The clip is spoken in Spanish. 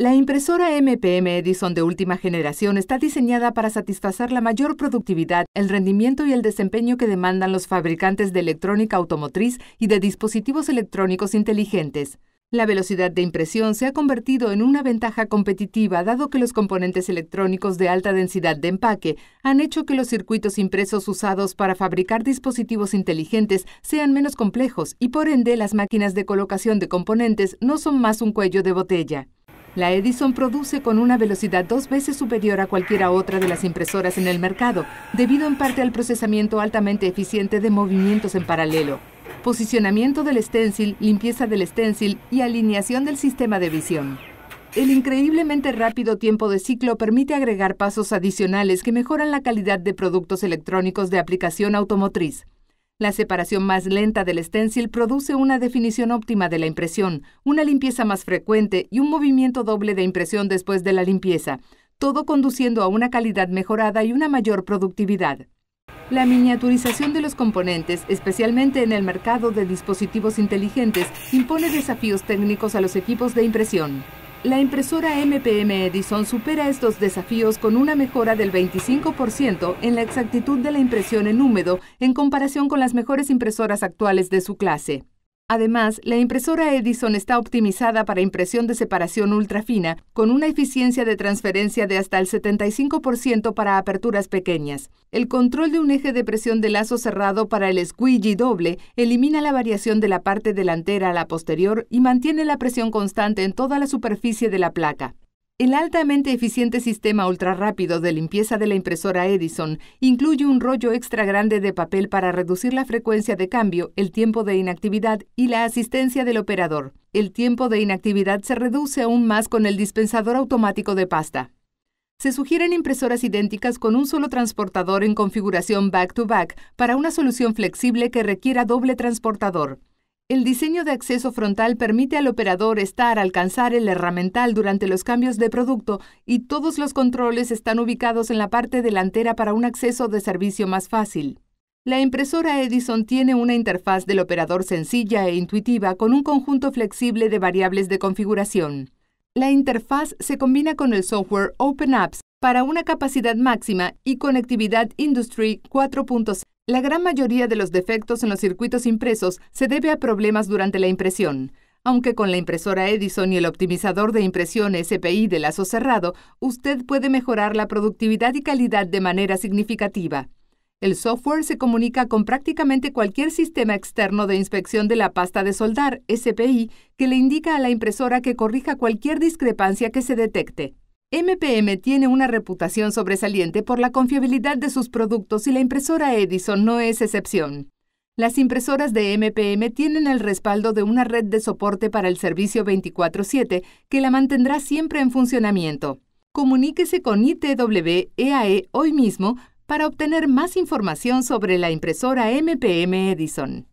La impresora MPM Edison de última generación está diseñada para satisfacer la mayor productividad, el rendimiento y el desempeño que demandan los fabricantes de electrónica automotriz y de dispositivos electrónicos inteligentes. La velocidad de impresión se ha convertido en una ventaja competitiva dado que los componentes electrónicos de alta densidad de empaque han hecho que los circuitos impresos usados para fabricar dispositivos inteligentes sean menos complejos y por ende las máquinas de colocación de componentes no son más un cuello de botella. La Edison produce con una velocidad dos veces superior a cualquiera otra de las impresoras en el mercado, debido en parte al procesamiento altamente eficiente de movimientos en paralelo, posicionamiento del stencil, limpieza del stencil y alineación del sistema de visión. El increíblemente rápido tiempo de ciclo permite agregar pasos adicionales que mejoran la calidad de productos electrónicos de aplicación automotriz. La separación más lenta del stencil produce una definición óptima de la impresión, una limpieza más frecuente y un movimiento doble de impresión después de la limpieza, todo conduciendo a una calidad mejorada y una mayor productividad. La miniaturización de los componentes, especialmente en el mercado de dispositivos inteligentes, impone desafíos técnicos a los equipos de impresión. La impresora MPM Edison supera estos desafíos con una mejora del 25% en la exactitud de la impresión en húmedo en comparación con las mejores impresoras actuales de su clase. Además, la impresora Edison está optimizada para impresión de separación ultrafina, con una eficiencia de transferencia de hasta el 75% para aperturas pequeñas. El control de un eje de presión de lazo cerrado para el squeegee doble elimina la variación de la parte delantera a la posterior y mantiene la presión constante en toda la superficie de la placa. El altamente eficiente sistema ultrarrápido de limpieza de la impresora Edison incluye un rollo extra grande de papel para reducir la frecuencia de cambio, el tiempo de inactividad y la asistencia del operador. El tiempo de inactividad se reduce aún más con el dispensador automático de pasta. Se sugieren impresoras idénticas con un solo transportador en configuración back-to-back -back para una solución flexible que requiera doble transportador. El diseño de acceso frontal permite al operador estar, alcanzar el herramental durante los cambios de producto y todos los controles están ubicados en la parte delantera para un acceso de servicio más fácil. La impresora Edison tiene una interfaz del operador sencilla e intuitiva con un conjunto flexible de variables de configuración. La interfaz se combina con el software OpenApps para una capacidad máxima y conectividad Industry 4.0 la gran mayoría de los defectos en los circuitos impresos se debe a problemas durante la impresión. Aunque con la impresora Edison y el optimizador de impresión SPI de lazo cerrado, usted puede mejorar la productividad y calidad de manera significativa. El software se comunica con prácticamente cualquier sistema externo de inspección de la pasta de soldar, SPI, que le indica a la impresora que corrija cualquier discrepancia que se detecte. MPM tiene una reputación sobresaliente por la confiabilidad de sus productos y la impresora Edison no es excepción. Las impresoras de MPM tienen el respaldo de una red de soporte para el servicio 24/7 que la mantendrá siempre en funcionamiento. Comuníquese con ITW EAE hoy mismo para obtener más información sobre la impresora MPM Edison.